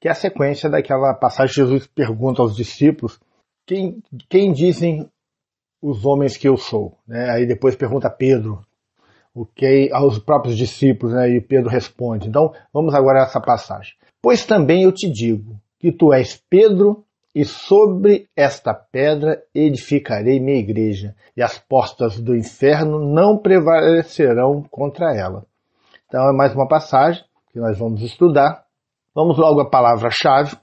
que é a sequência daquela passagem que Jesus pergunta aos discípulos quem, quem dizem os homens que eu sou. Né? Aí depois pergunta a Pedro, o que aos próprios discípulos, né? e Pedro responde. Então vamos agora a essa passagem. Pois também eu te digo que tu és Pedro, e sobre esta pedra edificarei minha igreja, e as portas do inferno não prevalecerão contra ela. Então é mais uma passagem que nós vamos estudar Vamos logo à palavra-chave,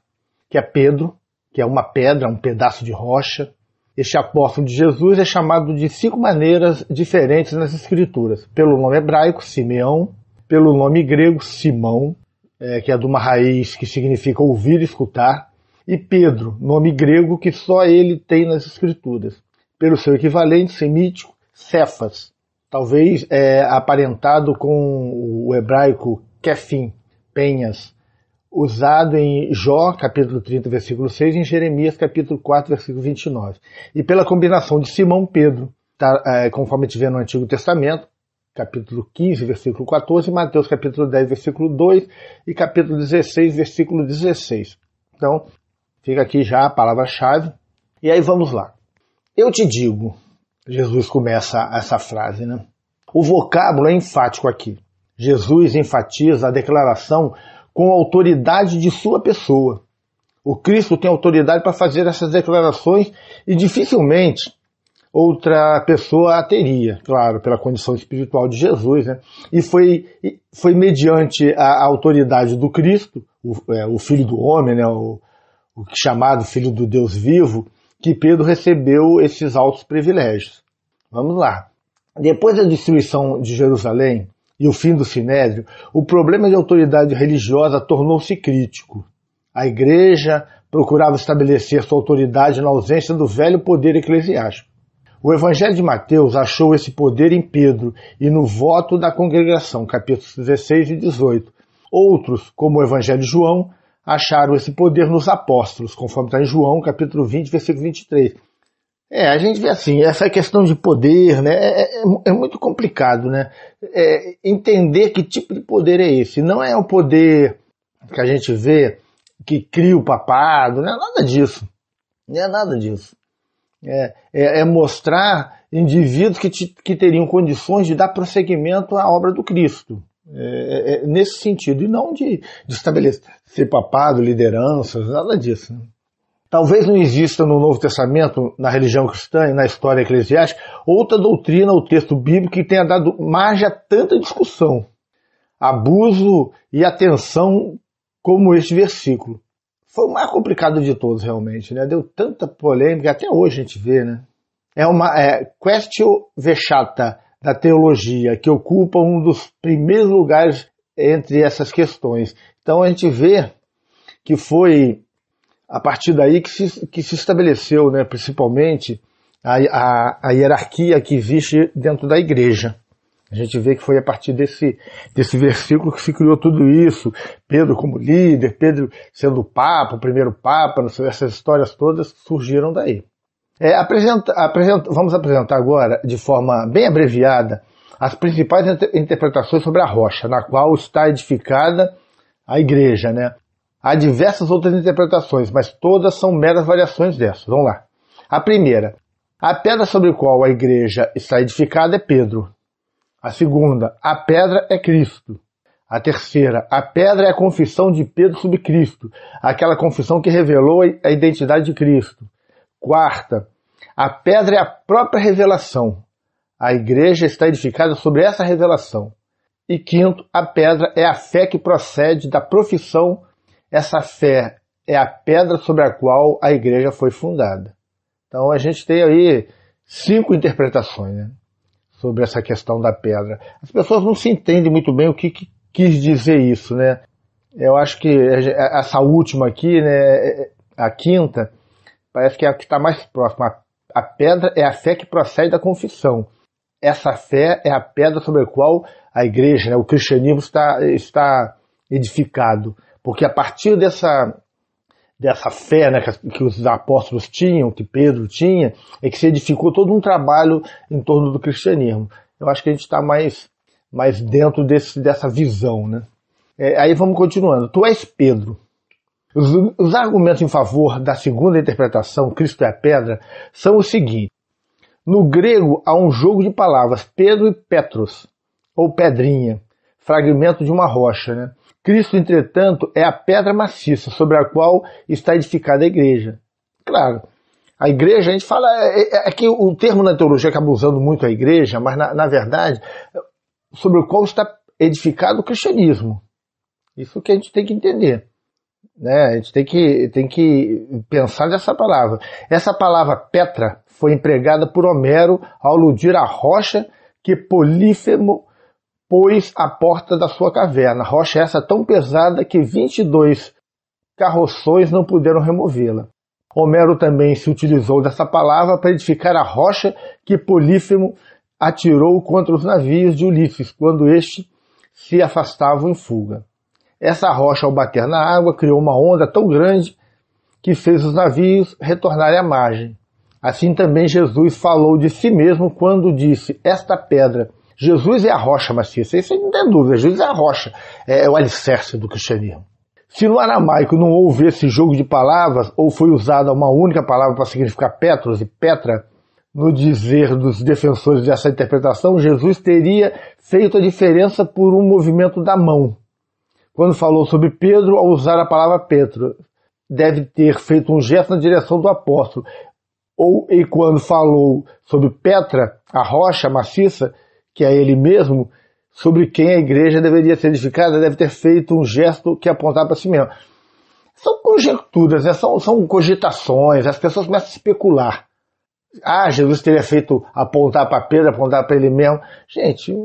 que é Pedro, que é uma pedra, um pedaço de rocha. Este apóstolo de Jesus é chamado de cinco maneiras diferentes nas Escrituras: pelo nome hebraico, Simeão, pelo nome grego, Simão, é, que é de uma raiz que significa ouvir e escutar, e Pedro, nome grego que só ele tem nas Escrituras, pelo seu equivalente semítico, Cefas, talvez é, aparentado com o hebraico Kefim, penhas, usado em Jó, capítulo 30, versículo 6, e em Jeremias, capítulo 4, versículo 29. E pela combinação de Simão Pedro, tá, é, conforme a gente vê no Antigo Testamento, capítulo 15, versículo 14, Mateus, capítulo 10, versículo 2 e capítulo 16, versículo 16. Então, fica aqui já a palavra-chave. E aí vamos lá. Eu te digo, Jesus começa essa frase, né? O vocábulo é enfático aqui. Jesus enfatiza a declaração com a autoridade de sua pessoa. O Cristo tem autoridade para fazer essas declarações e dificilmente outra pessoa a teria, claro, pela condição espiritual de Jesus. Né? E foi, foi mediante a, a autoridade do Cristo, o, é, o, Filho do Homem, né? o, o chamado Filho do Deus Vivo, que Pedro recebeu esses altos privilégios. Vamos lá. Depois da destruição de Jerusalém, e o fim do sinédrio, o problema de autoridade religiosa tornou-se crítico. A Igreja procurava estabelecer sua autoridade na ausência do velho poder eclesiástico. O Evangelho de Mateus achou esse poder em Pedro e no voto da congregação, capítulos 16 e 18. Outros, como o Evangelho de João, acharam esse poder nos apóstolos, conforme está em João, capítulo 20, versículo 23. É, a gente vê assim, essa questão de poder, né, é, é, é, é muito complicado, né? É, entender que tipo de poder é esse. Não é um poder que a gente vê que cria o papado, não é nada disso. Não é nada disso. É, é, é mostrar indivíduos que, te, que teriam condições de dar prosseguimento à obra do Cristo. nesse sentido, e não de, de estabelecer papado, lideranças, nada disso. Né? Talvez não exista no Novo Testamento, na religião cristã e na história eclesiástica, outra doutrina ou texto bíblico que tenha dado margem a tanta discussão, abuso e atenção como este versículo. Foi o mais complicado de todos, realmente, né? Deu tanta polêmica, até hoje a gente vê, né? É uma é, questio vexata da teologia, que ocupa um dos primeiros lugares entre essas questões. Então a gente vê que foi a partir daí que se, que se estabeleceu, né, principalmente, a, a, a, hierarquia que existe dentro da igreja. A gente vê que foi a partir desse, desse versículo que se criou tudo isso. Pedro como líder, Pedro sendo o Papa, o primeiro Papa, essas histórias todas surgiram daí. É, apresenta, apresenta, vamos apresentar agora, de forma bem abreviada, as principais interpretações sobre a rocha, na qual está edificada a igreja, né? Há diversas outras interpretações, mas todas são meras variações dessas. Vamos lá. A primeira, a pedra sobre a qual a igreja está edificada é Pedro. A segunda, a pedra é Cristo. A terceira, a pedra é a confissão de Pedro sobre Cristo, aquela confissão que revelou a identidade de Cristo. Quarta, a pedra é a própria revelação. A igreja está edificada sobre essa revelação. E quinto, a pedra é a fé que procede da profissão essa fé é a pedra sobre a qual a igreja foi fundada. Então a gente tem aí cinco interpretações né, sobre essa questão da pedra. As pessoas não se entendem muito bem o que, que quis dizer isso, né? Eu acho que essa última aqui, né, a quinta, parece que é a que está mais próxima. A pedra é a fé que procede da confissão. Essa fé é a pedra sobre a qual a igreja, né, o cristianismo está, está edificado. Porque a partir dessa, dessa fé né, que os apóstolos tinham, que Pedro tinha, é que se edificou todo um trabalho em torno do cristianismo. Eu acho que a gente está mais, mais dentro desse, dessa visão. Né? É, aí vamos continuando. Tu és Pedro. Os, os argumentos em favor da segunda interpretação, Cristo é a pedra, são os seguintes. No grego há um jogo de palavras, Pedro e Petros, ou pedrinha, fragmento de uma rocha. Né? Cristo, entretanto, é a pedra maciça sobre a qual está edificada a igreja. Claro, a igreja, a gente fala, é, é, é que o termo na teologia acaba usando muito a igreja, mas na, na verdade, sobre o qual está edificado o cristianismo. Isso que a gente tem que entender. Né? A gente tem que, tem que pensar nessa palavra. Essa palavra Petra foi empregada por Homero ao aludir a rocha que Polífemo pôs a porta da sua caverna, rocha é essa tão pesada que 22 carroções não puderam removê-la. Homero também se utilizou dessa palavra para edificar a rocha que Polífemo atirou contra os navios de Ulisses quando este se afastava em fuga. Essa rocha, ao bater na água, criou uma onda tão grande que fez os navios retornarem à margem. Assim também Jesus falou de si mesmo quando disse: Esta pedra Jesus é a rocha maciça, isso não tem dúvida, Jesus é a rocha, é, é o alicerce do cristianismo. Se no aramaico não houve esse jogo de palavras, ou foi usada uma única palavra para significar Petros e Petra, no dizer dos defensores dessa interpretação, Jesus teria feito a diferença por um movimento da mão. Quando falou sobre Pedro, ao usar a palavra Pedro, deve ter feito um gesto na direção do apóstolo. Ou e quando falou sobre Petra, a rocha maciça, que é ele mesmo, sobre quem a igreja deveria ser edificada, deve ter feito um gesto que apontar para si mesmo. São conjecturas, né? são, são cogitações, as pessoas começam a especular. Ah, Jesus teria feito apontar para Pedro, apontar para ele mesmo. Gente,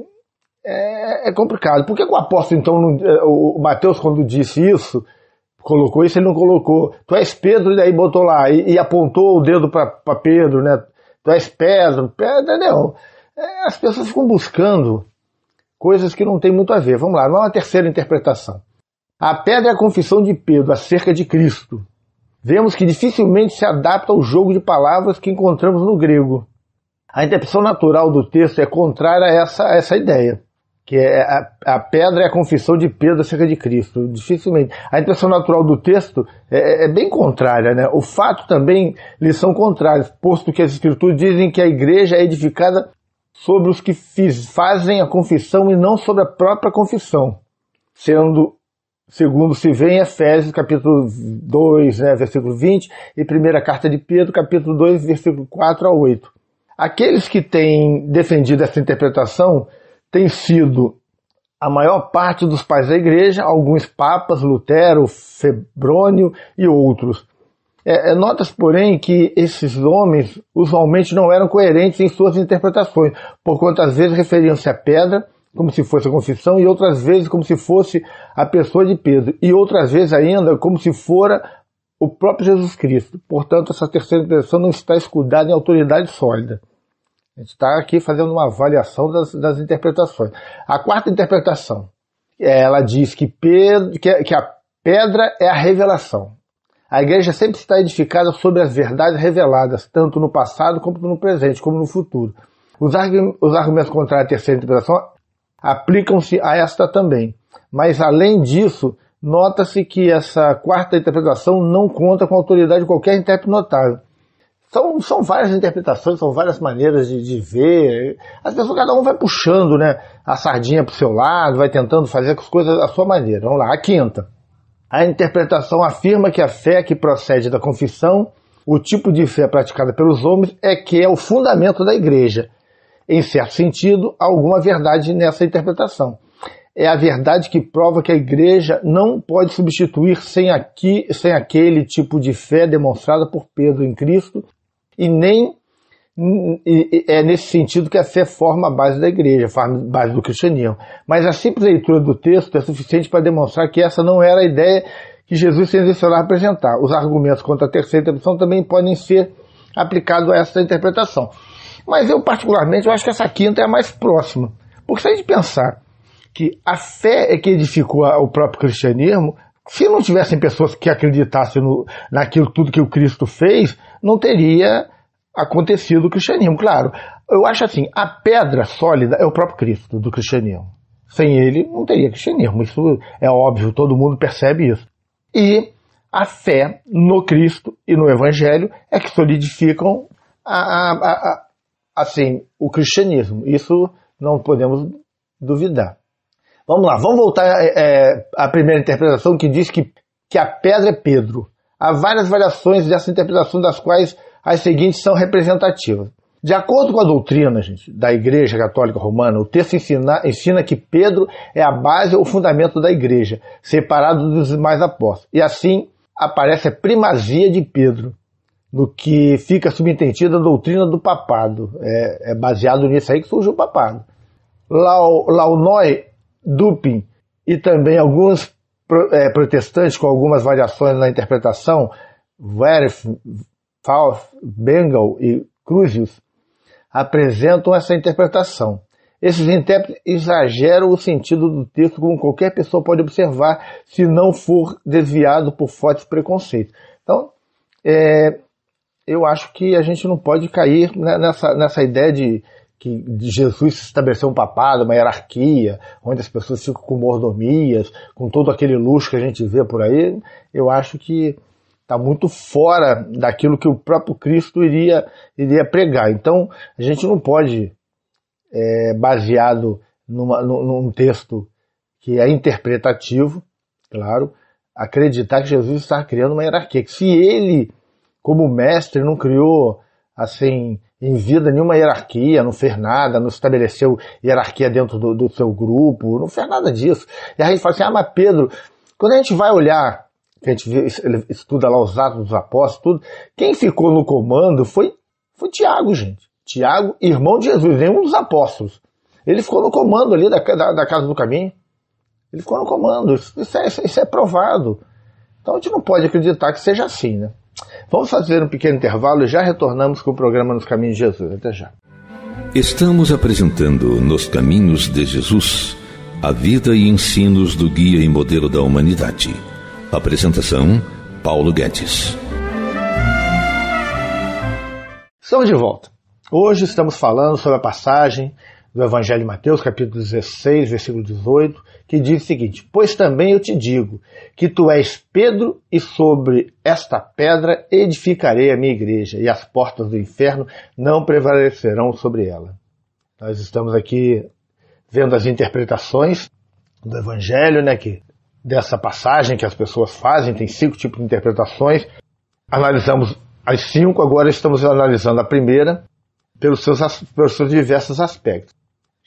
é, é, complicado. Por que o apóstolo, então, não, é, o Mateus, quando disse isso, colocou isso, ele não colocou. Tu és Pedro, e daí botou lá, e, e apontou o dedo para Pedro, né? Tu és Pedro, Pedro, não. É, as pessoas ficam buscando coisas que não têm muito a ver. Vamos lá, vamos há uma terceira interpretação. A pedra é a confissão de Pedro acerca de Cristo. Vemos que dificilmente se adapta ao jogo de palavras que encontramos no grego. A interpretação natural do texto é contrária a essa, a essa ideia, que é a, a, pedra é a confissão de Pedro acerca de Cristo. Dificilmente. A interpretação natural do texto é, é, é bem contrária, né? O fato também lhes são contrários, posto que as escrituras dizem que a igreja é edificada sobre os que fiz, fazem a confissão e não sobre a própria confissão, sendo segundo se vê em Efésios, capítulo 2, né, versículo 20, e primeira carta de Pedro, capítulo 2, versículo 4 a 8. Aqueles que têm defendido essa interpretação têm sido a maior parte dos pais da igreja, alguns papas, Lutero, Febrônio e outros. É, é nota porém, que esses homens usualmente não eram coerentes em suas interpretações, por quanto às vezes referiam-se à pedra, como se fosse a confissão, e outras vezes como se fosse a pessoa de Pedro, e outras vezes ainda como se fora o próprio Jesus Cristo. Portanto, essa terceira interpretação não está escudada em autoridade sólida. A gente está aqui fazendo uma avaliação das, das interpretações. A quarta interpretação, ela diz que, Pedro, que, que a pedra é a revelação. A igreja sempre está edificada sobre as verdades reveladas, tanto no passado como no presente, como no futuro. Os, argumentos contra a terceira interpretação aplicam-se a esta também. Mas, além disso, nota-se que essa quarta interpretação não conta com a autoridade de qualquer intérprete notável. São, são várias interpretações, são várias maneiras de, de ver. As pessoas, cada um vai puxando né, a sardinha para o seu lado, vai tentando fazer as coisas à sua maneira. Vamos lá, a quinta. A interpretação afirma que a fé que procede da confissão, o tipo de fé praticada pelos homens, é que é o fundamento da igreja. Em certo sentido, há alguma verdade nessa interpretação. É a verdade que prova que a igreja não pode substituir sem, aqui, sem aquele tipo de fé demonstrada por Pedro em Cristo e nem Hum, hum, é nesse sentido que a fé forma a base da igreja, a base do cristianismo. Mas a simples leitura do texto é suficiente para demonstrar que essa não era a ideia que Jesus se a apresentar. Os argumentos contra a terceira interpretação também podem ser aplicados a essa interpretação. Mas eu, particularmente, eu acho que essa quinta é a mais próxima. Porque se a gente pensar que a fé é que edificou o próprio cristianismo, se não tivessem pessoas que acreditassem no, naquilo tudo que o Cristo fez, não teria acontecido o cristianismo, claro. Eu acho assim, a pedra sólida é o próprio Cristo do cristianismo. Sem ele não teria cristianismo, isso é óbvio, todo mundo percebe isso. E a fé no Cristo e no Evangelho é que solidificam a, a, a, assim, o cristianismo. Isso não podemos duvidar. Vamos lá, vamos voltar é, é à primeira interpretação que diz que, que a pedra é Pedro há várias variações dessa interpretação, das quais as seguintes são representativas. De acordo com a doutrina gente, da Igreja Católica Romana, o texto ensina, ensina, que Pedro é a base ou fundamento da Igreja, separado dos demais apóstolos. E assim aparece a primazia de Pedro, no que fica subentendida a doutrina do papado. É, é, baseado nisso aí que surgiu o papado. Laonoi, Dupin e também alguns é, protestantes, com algumas variações na interpretação, Werf, Pfaff, e Cruzius, apresentam essa interpretação. Esses intérpretes exageram o sentido do texto, como qualquer pessoa pode observar, se não for desviado por fortes preconceitos. Então, é, eu acho que a gente não pode cair né, nessa, nessa ideia de que Jesus estabeleceu um papado, uma hierarquia, onde as pessoas ficam com mordomias, com todo aquele luxo que a gente vê por aí, eu acho que está muito fora daquilo que o próprio Cristo iria, iria pregar. Então, a gente não pode, é, baseado numa, num texto que é interpretativo, claro, acreditar que Jesus está criando uma hierarquia. Que se ele, como mestre, não criou assim em vida nenhuma hierarquia, não fez nada, não estabeleceu hierarquia dentro do, do seu grupo, não fez nada disso. E a gente fala assim, ah, mas Pedro, quando a gente vai olhar, a gente vê, estuda lá os atos dos apóstolos, tudo, quem ficou no comando foi, foi Tiago, gente. Tiago, irmão de Jesus, nenhum dos apóstolos. Ele ficou no comando ali da, da, da casa do caminho. Ele ficou no comando. Isso, isso, é, isso é provado. Então a gente não pode acreditar que seja assim, né? Vamos fazer um pequeno intervalo e já retornamos com o programa Nos Caminhos de Jesus. Até já. Estamos apresentando Nos Caminhos de Jesus a vida e ensinos do guia e modelo da humanidade. Apresentação: Paulo Guedes. Estamos de volta. Hoje estamos falando sobre a passagem do Evangelho de Mateus, capítulo 16, versículo 18, que diz o seguinte: Pois também eu te digo que tu és Pedro, e sobre esta pedra edificarei a minha igreja, e as portas do inferno não prevalecerão sobre ela. Nós estamos aqui vendo as interpretações do Evangelho, né, que dessa passagem que as pessoas fazem, tem cinco tipos de interpretações. Analisamos as cinco, agora estamos analisando a primeira pelos seus, pelos seus diversos aspectos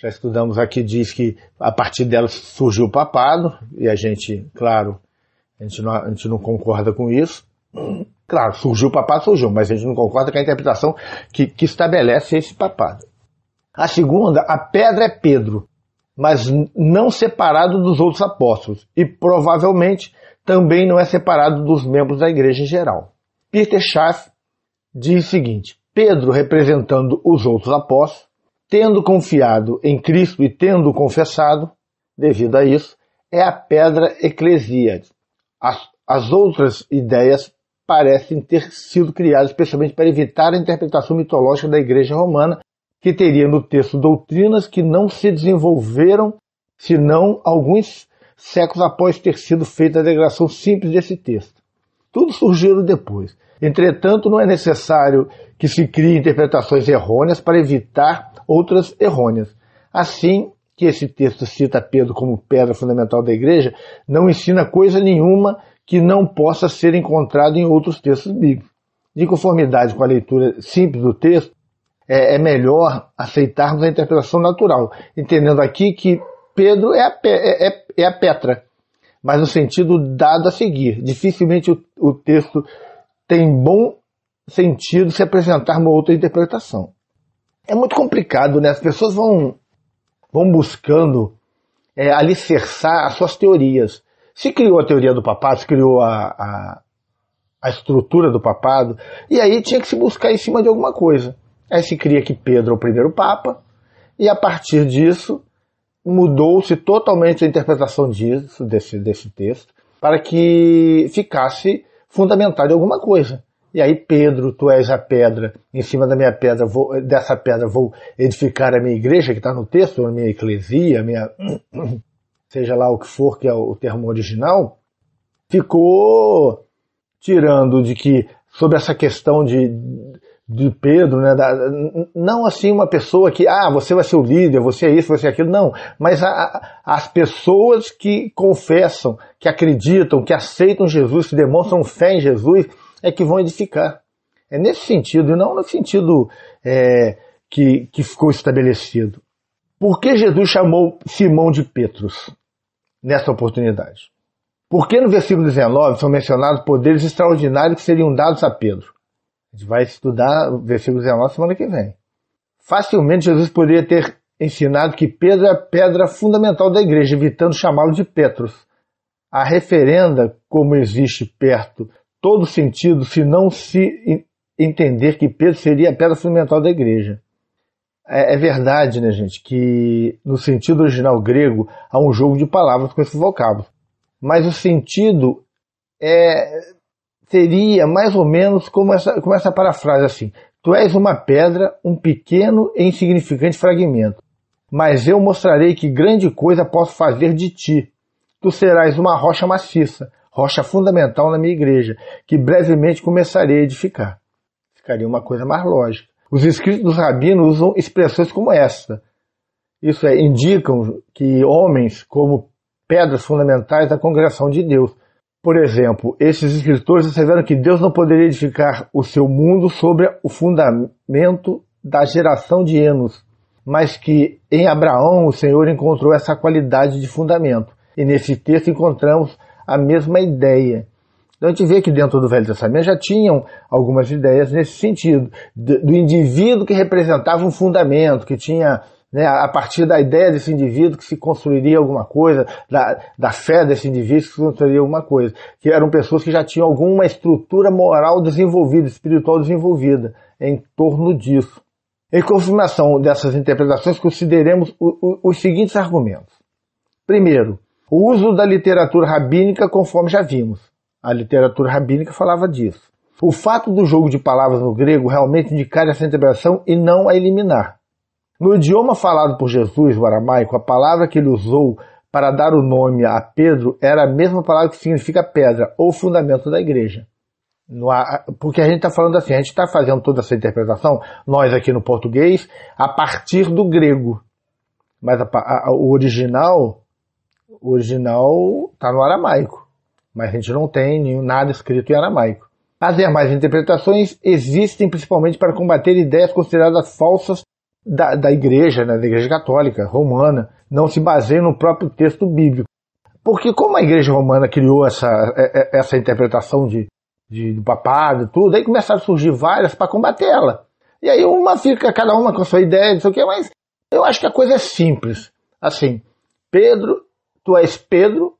já estudamos aqui, diz que a partir dela surgiu o papado, e a gente, claro, a gente não, a gente não concorda com isso. Claro, surgiu o papado, surgiu, mas a gente não concorda com a interpretação que, que estabelece esse papado. A segunda, a pedra é Pedro, mas não separado dos outros apóstolos, e provavelmente também não é separado dos membros da igreja em geral. Peter Schaff diz o seguinte: Pedro, representando os outros apóstolos, tendo confiado em Cristo e tendo confessado, devido a isso, é a pedra eclesia. As, as outras ideias parecem ter sido criadas especialmente para evitar a interpretação mitológica da Igreja Romana, que teria no texto doutrinas que não se desenvolveram senão alguns séculos após ter sido feita a degradação simples desse texto. Tudo surgiu depois. Entretanto, não é necessário que se criem interpretações errôneas para evitar outras errôneas. Assim, que esse texto cita Pedro como pedra fundamental da igreja, não ensina coisa nenhuma que não possa ser encontrado em outros textos bíblicos. De conformidade com a leitura simples do texto, é, é melhor aceitarmos a interpretação natural, entendendo aqui que Pedro é a, pe é, é, é a Petra, mas no sentido dado a seguir. Dificilmente o, o texto tem bom sentido se apresentar uma outra interpretação. É muito complicado, né? As pessoas vão, vão buscando é, alicerçar as suas teorias. Se criou a teoria do papado, se criou a, a, a estrutura do papado, e aí tinha que se buscar em cima de alguma coisa. Aí se cria que Pedro é o primeiro papa, e a partir disso mudou-se totalmente a interpretação disso, desse, desse texto, para que ficasse fundamental de alguma coisa. E aí, Pedro, tu és a pedra, em cima da minha pedra, vou, dessa pedra vou edificar a minha igreja, que está no texto, a minha eclesia, a minha. seja lá o que for, que é o termo original, ficou tirando de que, sobre essa questão de, de Pedro, né? Da, não assim uma pessoa que, ah, você vai ser o líder, você é isso, você é aquilo, não. Mas a, a, as pessoas que confessam, que acreditam, que aceitam Jesus, que demonstram fé em Jesus, é que vão edificar. É nesse sentido, e não no sentido é, que, que ficou estabelecido. Por que Jesus chamou Simão de Petros nessa oportunidade? Porque no versículo 19 são mencionados poderes extraordinários que seriam dados a Pedro? A gente vai estudar o versículo 19 semana que vem. Facilmente Jesus poderia ter ensinado que Pedro é a pedra fundamental da igreja, evitando chamá-lo de Petros. A referenda, como existe perto, todo sentido se não se entender que Pedro seria a pedra fundamental da igreja. É, é verdade, né, gente, que no sentido original grego há um jogo de palavras com esse vocábulo. Mas o sentido é seria mais ou menos como essa, como essa parafrase assim: Tu és uma pedra, um pequeno e insignificante fragmento, mas eu mostrarei que grande coisa posso fazer de ti. Tu serás uma rocha maciça, rocha fundamental na minha igreja, que brevemente começarei a edificar. Ficaria uma coisa mais lógica. Os escritos dos rabinos usam expressões como essa. Isso é, indicam que homens como pedras fundamentais da congregação de Deus, por exemplo, esses escritores disseram que Deus não poderia edificar o seu mundo sobre o fundamento da geração de Enos, mas que em Abraão o Senhor encontrou essa qualidade de fundamento. E nesse texto encontramos a mesma ideia. Então a gente vê que dentro do Velho Testamento já tinham algumas ideias nesse sentido, do indivíduo que representava um fundamento, que tinha né, a partir da ideia desse indivíduo que se construiria alguma coisa, da, da fé desse indivíduo que se construiria alguma coisa, que eram pessoas que já tinham alguma estrutura moral desenvolvida, espiritual desenvolvida, em torno disso. Em confirmação dessas interpretações, consideremos o, o, os seguintes argumentos. Primeiro, o uso da literatura rabínica, conforme já vimos. A literatura rabínica falava disso. O fato do jogo de palavras no grego realmente indicar essa interpretação e não a eliminar. No idioma falado por Jesus, o aramaico, a palavra que ele usou para dar o nome a Pedro era a mesma palavra que significa pedra ou fundamento da igreja. Porque a gente está falando assim, a gente está fazendo toda essa interpretação, nós aqui no português, a partir do grego. Mas a, a, o original, o original está no aramaico. Mas a gente não tem nenhum, nada escrito em aramaico. As demais interpretações existem principalmente para combater ideias consideradas falsas da, da igreja, né, da igreja católica romana, não se baseia no próprio texto bíblico. Porque como a igreja romana criou essa, é, é, essa interpretação de, de, do papado e tudo, aí começaram a surgir várias para combater ela. E aí uma fica, cada uma com a sua ideia, não sei o quê, mas eu acho que a coisa é simples. Assim, Pedro, tu és Pedro,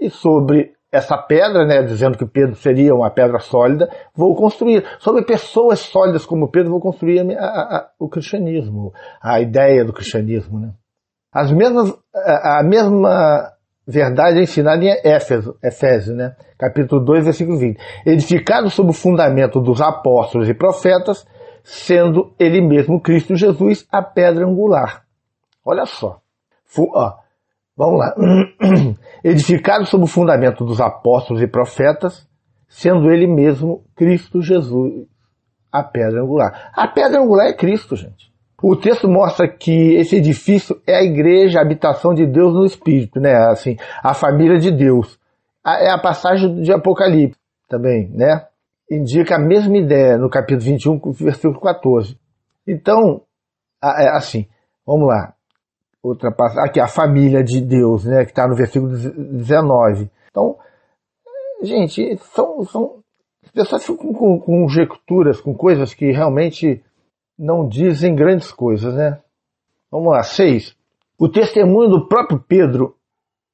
e sobre essa pedra, né, dizendo que Pedro seria uma pedra sólida, vou construir. Sobre pessoas sólidas como Pedro, vou construir a, a, a, o cristianismo, a ideia do cristianismo. Né? As mesmas, a, mesma verdade é ensinada em Éfeso, Efésio, né? capítulo 2, versículo 20. Edificado sob o fundamento dos apóstolos e profetas, sendo ele mesmo Cristo Jesus a pedra angular. Olha só. Fu ó Vamos lá. Edificado sob o fundamento dos apóstolos e profetas, sendo ele mesmo Cristo Jesus, a pedra angular. A pedra angular é Cristo, gente. O texto mostra que esse edifício é a igreja, a habitação de Deus no Espírito, né? Assim, a família de Deus. É a passagem de Apocalipse também, né? Indica a mesma ideia no capítulo 21, versículo 14. Então, é assim, vamos lá passagem Aqui, a família de Deus, né? Que está no versículo 19. Então, gente, são. são as pessoas ficam com conjecturas, com coisas que realmente não dizem grandes coisas, né? Vamos lá, 6. O testemunho do próprio Pedro,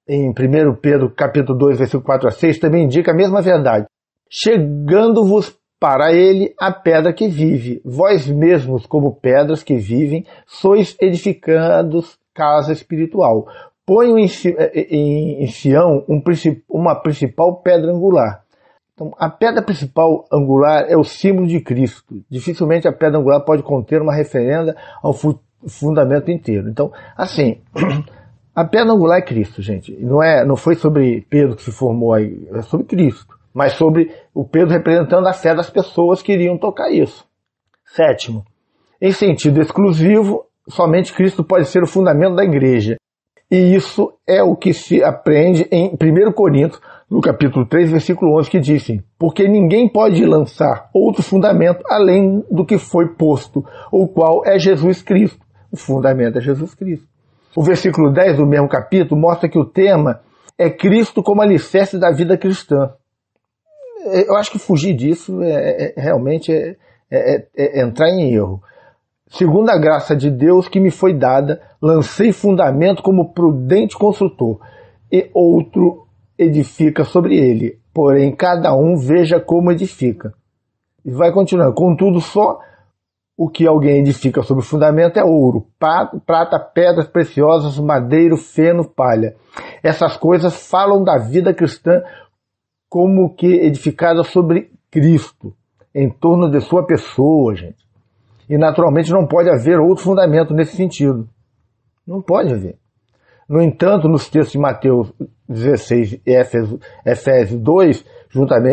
em 1 Pedro capítulo 2, versículo 4 a 6, também indica a mesma verdade. Chegando-vos para ele a pedra que vive, vós mesmos, como pedras que vivem, sois edificados casa espiritual. Ponho em, eh, eh, em, em Sião um, uma principal pedra angular. Então, a pedra principal angular é o símbolo de Cristo. Dificilmente a pedra angular pode conter uma referenda ao fu fundamento inteiro. Então, assim, a pedra angular é Cristo, gente. Não é, não foi sobre Pedro que se formou aí, é sobre Cristo, mas sobre o Pedro representando a fé das pessoas que iriam tocar isso. Sétimo, em sentido exclusivo, Somente Cristo pode ser o fundamento da igreja. E isso é o que se aprende em 1 Coríntios, no capítulo 3, versículo 11, que dizem: assim, Porque ninguém pode lançar outro fundamento além do que foi posto, o qual é Jesus Cristo. O fundamento é Jesus Cristo. O versículo 10 do mesmo capítulo mostra que o tema é Cristo como alicerce da vida cristã. Eu acho que fugir disso é, é, é realmente é, é, é, é entrar em erro. Segundo a graça de Deus que me foi dada, lancei fundamento como prudente construtor, e outro edifica sobre ele. Porém, cada um veja como edifica. E vai continuando. Contudo, só o que alguém edifica sobre o fundamento é ouro, prata, pedras preciosas, madeiro, feno, palha. Essas coisas falam da vida cristã como que edificada sobre Cristo, em torno de sua pessoa, gente. E naturalmente não pode haver outro fundamento nesse sentido. Não pode haver. No entanto, nos textos de Mateus 16 e Efésios 2,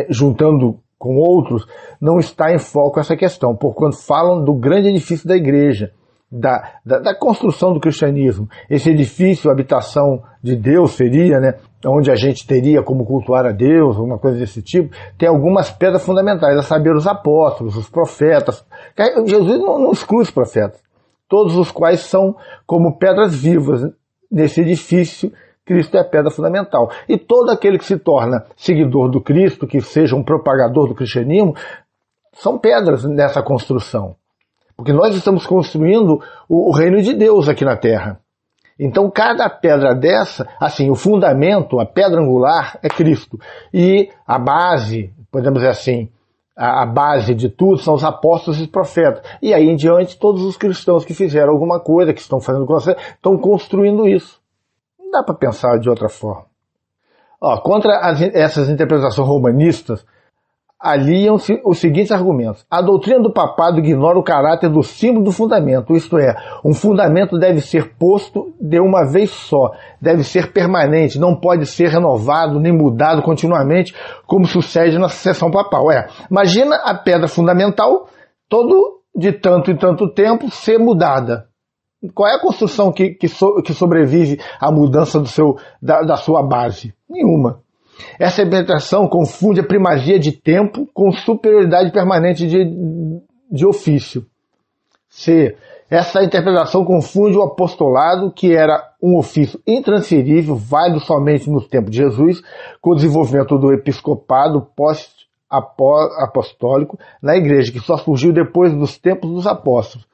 juntando com outros, não está em foco essa questão, porquanto falam do grande edifício da igreja, da, da, da, construção do cristianismo. Esse edifício, habitação de Deus, seria, né, onde a gente teria como cultuar a Deus, alguma coisa desse tipo, tem algumas pedras fundamentais, a saber, os apóstolos, os profetas. Jesus não, não exclui os profetas, todos os quais são como pedras vivas nesse edifício. Cristo é a pedra fundamental. E todo aquele que se torna seguidor do Cristo, que seja um propagador do cristianismo, são pedras nessa construção. Porque nós estamos construindo o reino de Deus aqui na terra. Então, cada pedra dessa, assim, o fundamento, a pedra angular é Cristo. E a base, podemos dizer assim, a, base de tudo são os apóstolos e os profetas. E aí em diante, todos os cristãos que fizeram alguma coisa, que estão fazendo coisa, estão construindo isso. Não dá para pensar de outra forma. Ó, contra as, essas interpretações romanistas, aliam-se os seguintes argumentos. A doutrina do papado ignora o caráter do símbolo do fundamento, isto é, um fundamento deve ser posto de uma vez só, deve ser permanente, não pode ser renovado nem mudado continuamente, como sucede na sucessão papal. É, imagina a pedra fundamental, todo de tanto em tanto tempo, ser mudada. Qual é a construção que, que, so, que sobrevive à mudança do seu, da, da sua base? Nenhuma. Essa interpretação confunde a primazia de tempo com superioridade permanente de, de ofício. C. Essa interpretação confunde o apostolado, que era um ofício intransferível, válido somente no tempo de Jesus, com o desenvolvimento do episcopado pós-apostólico na igreja, que só surgiu depois dos tempos dos apóstolos.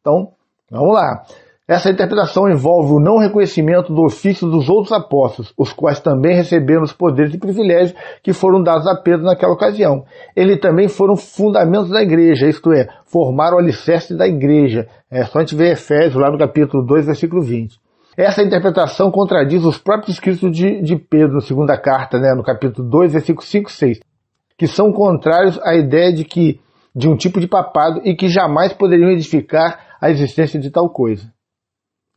Então, vamos lá. Essa interpretação envolve o não reconhecimento do ofício dos outros apóstolos, os quais também receberam os poderes e privilégios que foram dados a Pedro naquela ocasião. Eles também foram fundamentos da igreja, isto é, formaram o alicerce da igreja. É só a gente ver Efésios, lá no capítulo 2, versículo 20. Essa interpretação contradiz os próprios escritos de, de Pedro, na segunda carta, né, no capítulo 2, versículo 5 e 6, que são contrários à ideia de que de um tipo de papado e que jamais poderiam edificar a existência de tal coisa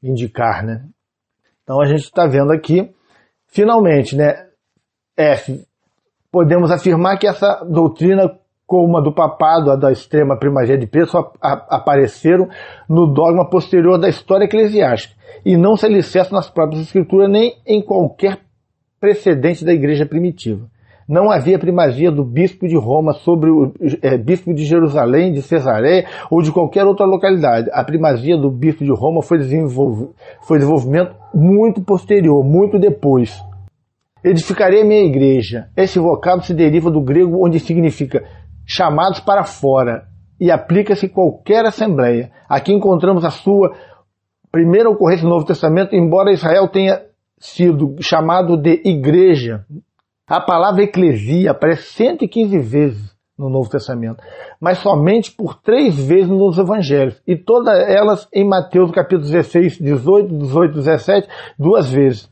indicar, né? Então a gente está vendo aqui, finalmente, né? F, podemos afirmar que essa doutrina como a do papado, a da extrema primazia de Pedro, apareceram no dogma posterior da história eclesiástica e não se alicerçam nas próprias escrituras nem em qualquer precedente da igreja primitiva. Não havia primazia do bispo de Roma sobre o é, bispo de Jerusalém, de Cesareia ou de qualquer outra localidade. A primazia do bispo de Roma foi, desenvolv foi desenvolvimento muito posterior, muito depois. Edificarei a minha igreja. Esse vocábulo se deriva do grego onde significa chamados para fora e aplica-se qualquer assembleia. Aqui encontramos a sua primeira ocorrência no Novo Testamento, embora Israel tenha sido chamado de igreja a palavra eclesia aparece 115 vezes no Novo Testamento, mas somente por três vezes nos Evangelhos, e todas elas em Mateus capítulo 16, 18, 18, 17, duas vezes.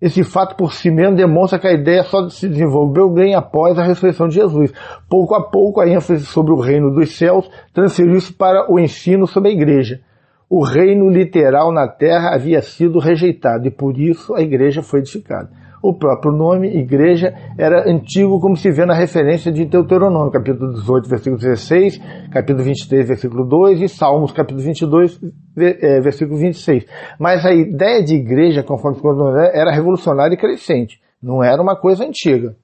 Esse fato por si mesmo demonstra que a ideia só se desenvolveu bem após a ressurreição de Jesus. Pouco a pouco, a ênfase sobre o reino dos céus transferiu-se para o ensino sobre a igreja. O reino literal na terra havia sido rejeitado e por isso a igreja foi edificada. O próprio nome, igreja, era antigo, como se vê na referência de Deuteronômio, capítulo 18, versículo 16, capítulo 23, versículo 2 e Salmos, capítulo 22, é, versículo 26. Mas a ideia de igreja, conforme ficou era revolucionária e crescente, não era uma coisa antiga.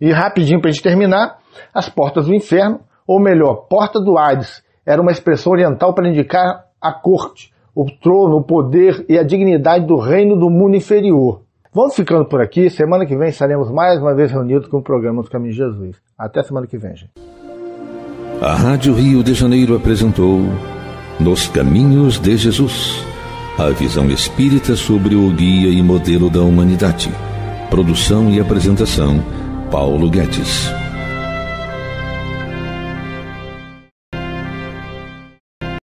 E rapidinho para a gente terminar, as portas do inferno, ou melhor, porta do Hades, era uma expressão oriental para indicar a corte, o trono, o poder e a dignidade do reino do mundo inferior. Vamos ficando por aqui. Semana que vem estaremos mais uma vez reunidos com o programa do Caminhos de Jesus. Até semana que vem, gente. A Rádio Rio de Janeiro apresentou Nos Caminhos de Jesus a visão espírita sobre o guia e modelo da humanidade. Produção e apresentação: Paulo Guedes.